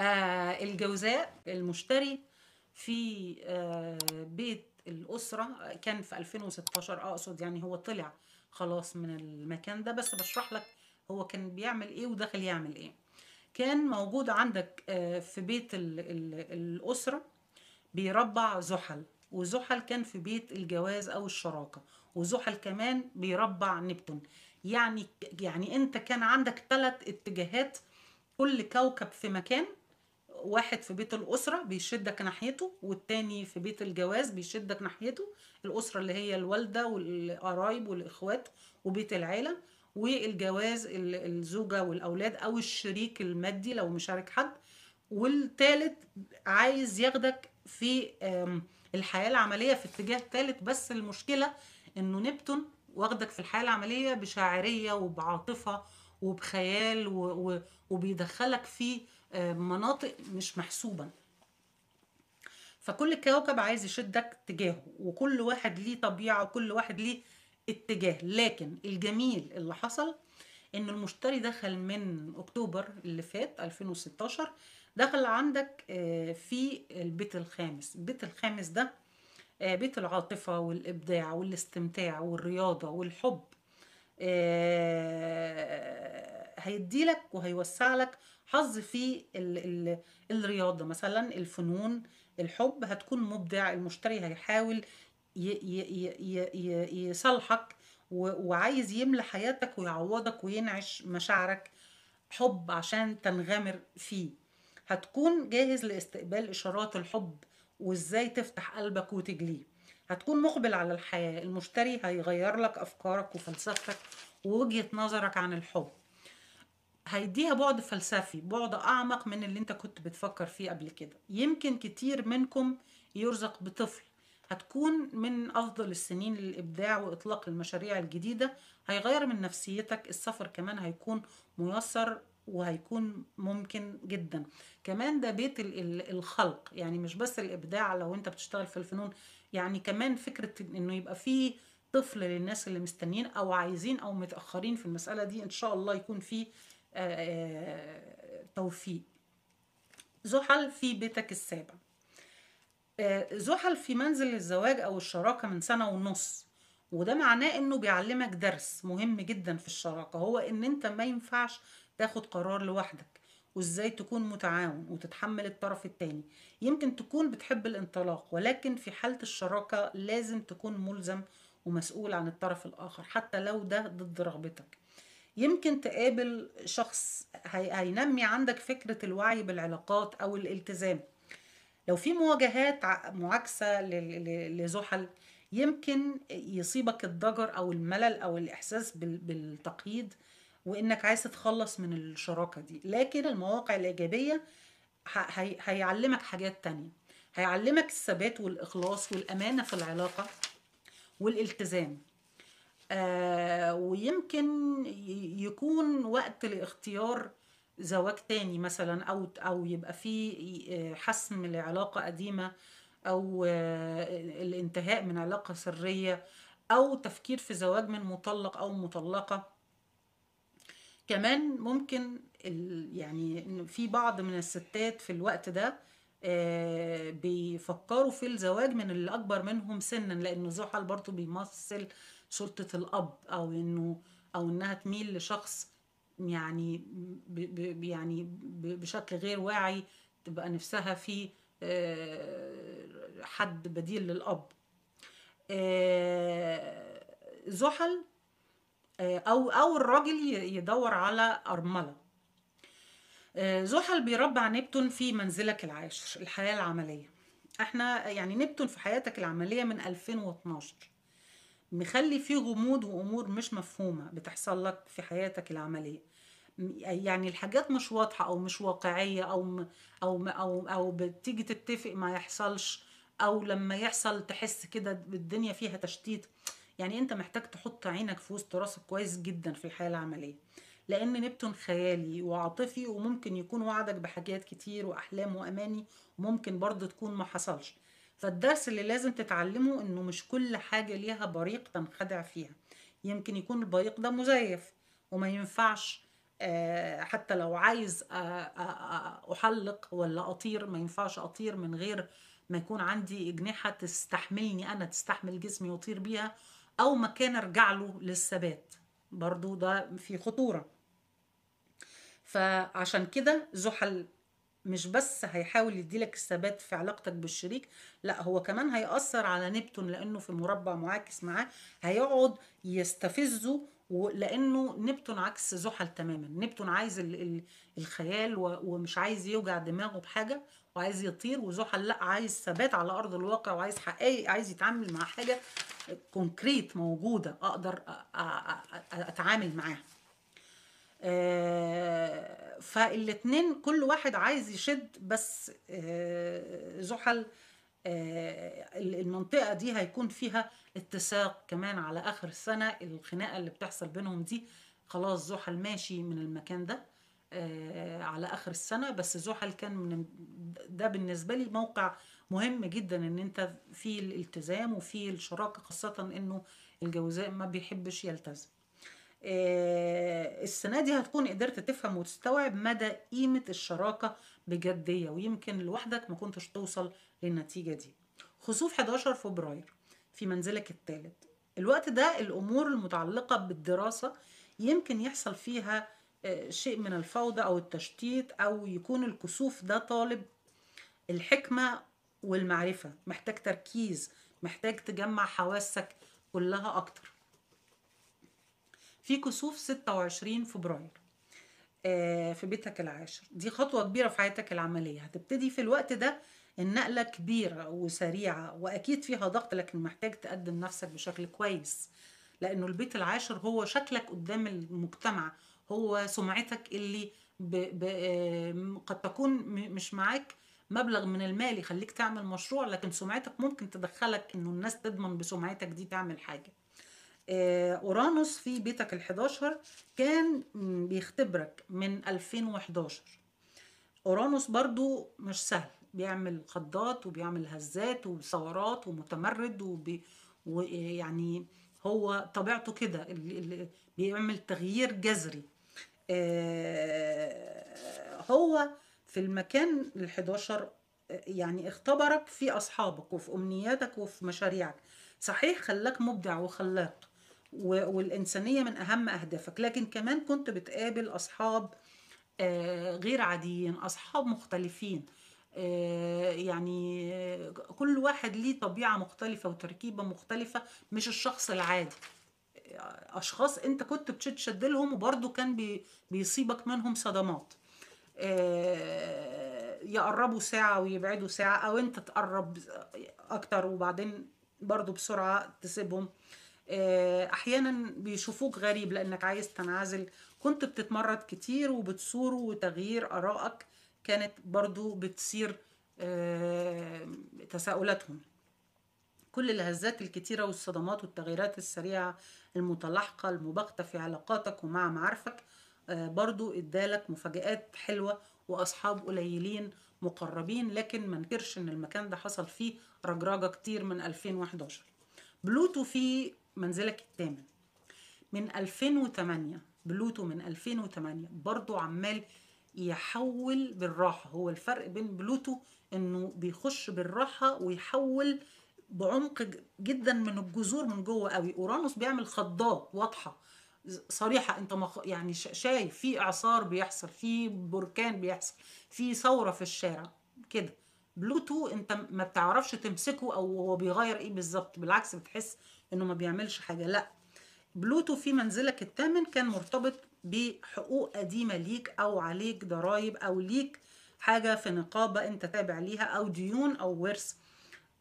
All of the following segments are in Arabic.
آه، الجوزاء المشتري في آه، بيت الأسرة كان في 2016 آه، أقصد يعني هو طلع خلاص من المكان ده بس بشرح لك هو كان بيعمل إيه ودخل يعمل إيه كان موجود عندك في بيت الـ الـ الأسرة بيربع زحل وزحل كان في بيت الجواز أو الشراكة وزحل كمان بيربع نبتون يعني يعني أنت كان عندك ثلاث اتجاهات كل كوكب في مكان واحد في بيت الأسرة بيشدك ناحيته والتاني في بيت الجواز بيشدك ناحيته الأسرة اللي هي الوالدة والقرايب والإخوات وبيت العيلة والجواز الزوجة والأولاد أو الشريك المادي لو مشارك حد والتالت عايز ياخدك في الحياة العملية في اتجاه تالت بس المشكلة إنه نبتون واخدك في الحياة العملية بشاعرية وبعاطفة وبخيال وبيدخلك في مناطق مش محسوبة فكل كوكب عايز يشدك تجاهه وكل واحد ليه طبيعة وكل واحد ليه اتجاه لكن الجميل اللي حصل ان المشتري دخل من اكتوبر اللي فات 2016 دخل عندك آه، في البيت الخامس البيت الخامس ده آه، بيت العاطفة والإبداع والاستمتاع والرياضة والحب آه، هيديلك وهيوسع لك حظ في ال ال الرياضه مثلا الفنون الحب هتكون مبدع المشتري هيحاول يصالحك وعايز يملى حياتك ويعوضك وينعش مشاعرك حب عشان تنغمر فيه هتكون جاهز لاستقبال اشارات الحب وازاي تفتح قلبك وتجليه هتكون مقبل على الحياة المشتري هيغير لك أفكارك وفلسفتك ووجهة نظرك عن الحب هيديها بعد فلسفي بعد أعمق من اللي أنت كنت بتفكر فيه قبل كده يمكن كتير منكم يرزق بطفل هتكون من أفضل السنين للإبداع وإطلاق المشاريع الجديدة هيغير من نفسيتك السفر كمان هيكون ميسر وهيكون ممكن جدا كمان ده بيت الخلق يعني مش بس الإبداع لو أنت بتشتغل في الفنون يعني كمان فكرة إنه يبقى فيه طفل للناس اللي مستنيين أو عايزين أو متأخرين في المسألة دي إن شاء الله يكون فيه آه، توفيق زحل في بيتك السابع آه، زحل في منزل الزواج أو الشراكة من سنة ونص وده معناه إنه بيعلمك درس مهم جدا في الشراكة هو إن أنت ما ينفعش تاخد قرار لوحدك وإزاي تكون متعاون وتتحمل الطرف التاني يمكن تكون بتحب الانطلاق ولكن في حالة الشراكة لازم تكون ملزم ومسؤول عن الطرف الآخر حتى لو ده ضد رغبتك يمكن تقابل شخص هينمي عندك فكرة الوعي بالعلاقات أو الالتزام لو في مواجهات معاكسة لزحل يمكن يصيبك الضجر أو الملل أو الإحساس بالتقييد وإنك عايز تتخلص من الشراكة دي لكن المواقع الإيجابية هيعلمك حاجات تانية هيعلمك الثبات والإخلاص والأمانة في العلاقة والالتزام آه، ويمكن يكون وقت لاختيار زواج تاني مثلا او او يبقى في آه، حسم لعلاقه قديمه او آه، الانتهاء من علاقه سريه او تفكير في زواج من مطلق او مطلقه كمان ممكن يعني في بعض من الستات في الوقت ده بيفكروا في الزواج من اللي اكبر منهم سنا لان زحل برضو بيمثل سلطه الاب او انه او انها تميل لشخص يعني ب ب يعني ب بشكل غير واعي تبقى نفسها في آه، حد بديل للاب آه، زحل آه، او او الراجل يدور على ارمله زحل بيربع نبتون في منزلك العاشر الحياه العمليه احنا يعني نبتون في حياتك العمليه من 2012 مخلي فيه غموض وامور مش مفهومه بتحصل لك في حياتك العمليه يعني الحاجات مش واضحه او مش واقعيه او او او او بتيجي تتفق ما يحصلش او لما يحصل تحس كده الدنيا فيها تشتيت يعني انت محتاج تحط عينك في وسط راسك كويس جدا في الحياه العمليه لان نبتون خيالي وعاطفي وممكن يكون وعدك بحاجات كتير واحلام واماني ممكن برضه تكون ما حصلش فالدرس اللي لازم تتعلمه انه مش كل حاجة ليها بريق تنخدع فيها يمكن يكون البريق ده مزيف وما ينفعش آه، حتى لو عايز آه، آه، احلق ولا اطير ما ينفعش اطير من غير ما يكون عندي اجنحه تستحملني انا تستحمل جسمي واطير بيها او مكان ارجع له للثبات برضو ده في خطوره فعشان كده زحل مش بس هيحاول يديلك الثبات في علاقتك بالشريك لا هو كمان هيأثر على نبتون لأنه في مربع معاكس معاه هيقعد يستفزه لأنه نبتون عكس زحل تماما نبتون عايز ال ال الخيال ومش عايز يوجع دماغه بحاجة وعايز يطير وزحل لا عايز ثبات على أرض الواقع وعايز حقائق عايز يتعامل مع حاجة كونكريت موجودة أقدر أتعامل معاها آه، فالاتنين كل واحد عايز يشد بس آه، زحل آه، المنطقة دي هيكون فيها اتساق كمان على آخر السنة الخناقة اللي بتحصل بينهم دي خلاص زحل ماشي من المكان ده على آخر السنة بس زحل كان من ده بالنسبة لي موقع مهم جدا ان انت في الالتزام وفي الشراكة خاصة انه الجوزاء ما بيحبش يلتزم آه، السنة دي هتكون قدرت تفهم وتستوعب مدى قيمة الشراكة بجدية ويمكن لوحدك ما كنتش توصل للنتيجة دي خسوف 11 فبراير في منزلك الثالث الوقت ده الأمور المتعلقة بالدراسة يمكن يحصل فيها آه، شيء من الفوضى أو التشتيت أو يكون الكسوف ده طالب الحكمة والمعرفة محتاج تركيز محتاج تجمع حواسك كلها أكتر في كسوف 26 فبراير آه، في بيتك العاشر دي خطوة كبيرة في حياتك العملية هتبتدي في الوقت ده النقلة كبيرة وسريعة وأكيد فيها ضغط لكن محتاج تقدم نفسك بشكل كويس لأنه البيت العاشر هو شكلك قدام المجتمع هو سمعتك اللي ب... ب... آه، قد تكون مش معاك مبلغ من المال يخليك تعمل مشروع لكن سمعتك ممكن تدخلك انه الناس تضمن بسمعتك دي تعمل حاجه آه، اورانوس في بيتك ال11 كان بيختبرك من 2011 اورانوس برضو مش سهل بيعمل خضات وبيعمل هزات وثورات ومتمرد وبي ويعني هو طبيعته كده بيعمل تغيير جذري آه، هو في المكان ال11 آه، يعني اختبرك في اصحابك وفي امنياتك وفي مشاريعك صحيح خلاك مبدع وخلاق والإنسانية من أهم أهدافك لكن كمان كنت بتقابل أصحاب آه، غير عاديين أصحاب مختلفين آه، يعني كل واحد ليه طبيعة مختلفة وتركيبة مختلفة مش الشخص العادي آه، أشخاص أنت كنت بتشد لهم وبرضو كان بيصيبك منهم صدمات يقربوا ساعة ويبعدوا ساعة أو أنت تقرب أكتر وبعدين برضه بسرعة تسيبهم آه، احيانا بيشوفوك غريب لانك عايز تنعزل كنت بتتمرد كتير وبتصور وتغيير ارائك كانت برضو بتصير آه، تساؤلاتهم كل الهزات الكتيرة والصدمات والتغييرات السريعة المتلاحقة المباغتة في علاقاتك ومع معارفك آه، برضو ادالك مفاجآت حلوة وأصحاب قليلين مقربين لكن ما نكرش إن المكان ده حصل فيه رجراجة كتير من 2011 بلوتو فيه منزلك الثامن من 2008 بلوتو من 2008 برضو عمال يحول بالراحة هو الفرق بين بلوتو انه بيخش بالراحة ويحول بعمق جدا من الجذور من جوه قوي اورانوس بيعمل خضات واضحة صريحه انت مخ... يعني شايف في اعصار بيحصل في بركان بيحصل في ثوره في الشارع كده بلوتو انت ما بتعرفش تمسكه او هو بيغير ايه بالظبط بالعكس بتحس انه ما بيعملش حاجه لا بلوتو في منزلك الثامن كان مرتبط بحقوق قديمه ليك او عليك ضرائب او ليك حاجه في نقابه انت تابع ليها او ديون او ورث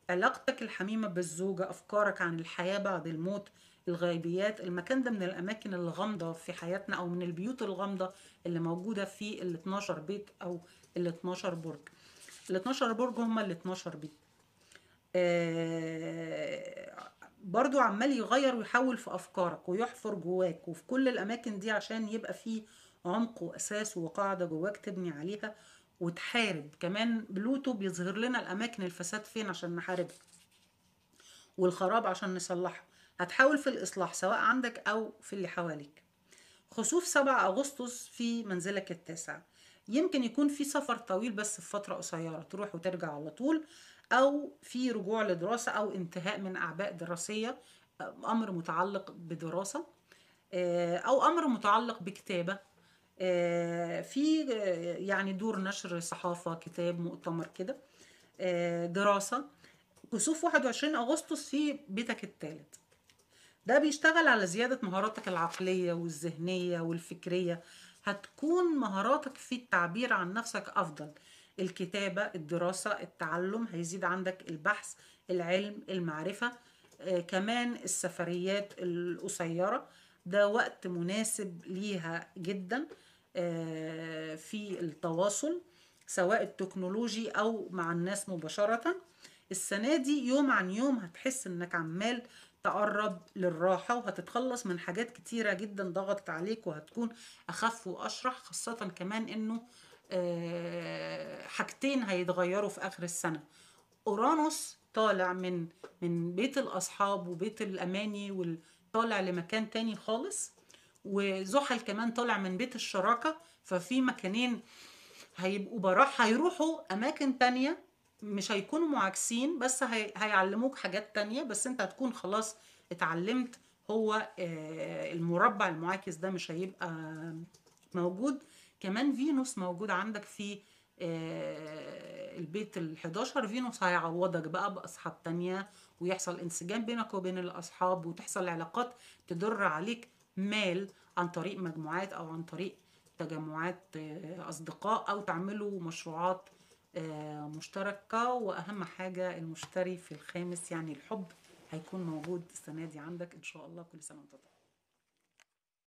علاقتك الحميمه بالزوجه افكارك عن الحياه بعد الموت الغيبيات المكان ده من الاماكن الغامضه في حياتنا او من البيوت الغامضه اللي موجوده في ال 12 بيت او ال 12 برج ال 12 برج هما ال 12 بيت آه برضو عمال يغير ويحول في افكارك ويحفر جواك وفي كل الاماكن دي عشان يبقى فيه عمق واساس وقاعده جواك تبني عليها وتحارب كمان بلوتو بيظهر لنا الاماكن الفساد فين عشان نحاربها والخراب عشان نصلحه هتحاول في الاصلاح سواء عندك او في اللي حواليك خسوف 7 اغسطس في منزلك التاسع يمكن يكون في سفر طويل بس في فترة قصيرة تروح وترجع على طول أو في رجوع لدراسة أو انتهاء من أعباء دراسية آه، أمر متعلق بدراسة آه، أو أمر متعلق بكتابة آه، في يعني دور نشر صحافة كتاب مؤتمر كده دراسة كسوف 21 أغسطس في بيتك الثالث ده بيشتغل على زيادة مهاراتك العقلية والذهنية والفكرية هتكون مهاراتك في التعبير عن نفسك أفضل الكتابة الدراسة التعلم هيزيد عندك البحث العلم المعرفة آه كمان السفريات القصيرة ده وقت مناسب ليها جدا آه في التواصل سواء التكنولوجي أو مع الناس مباشرة السنة دي يوم عن يوم هتحس انك عمال تقرب للراحة وهتتخلص من حاجات كتيرة جدا ضغطت عليك وهتكون أخف وأشرح خاصة كمان إنه آه، حاجتين هيتغيروا في اخر السنه اورانوس طالع من من بيت الاصحاب وبيت الاماني وطالع لمكان تاني خالص وزحل كمان طالع من بيت الشراكه ففي مكانين هيبقوا براح هيروحوا اماكن تانية مش هيكونوا معاكسين بس هي... هيعلموك حاجات تانية بس انت هتكون خلاص اتعلمت هو آه، المربع المعاكس ده مش هيبقى موجود كمان فينوس موجود عندك في آه، البيت ال11 فينوس هيعوضك بقى باصحاب تانية ويحصل انسجام بينك وبين الاصحاب وتحصل علاقات تدر عليك مال عن طريق مجموعات او عن طريق تجمعات آه، اصدقاء او تعملوا مشروعات آه، مشتركة واهم حاجة المشتري في الخامس يعني الحب هيكون موجود السنة دي عندك ان شاء الله كل سنة وانت طيب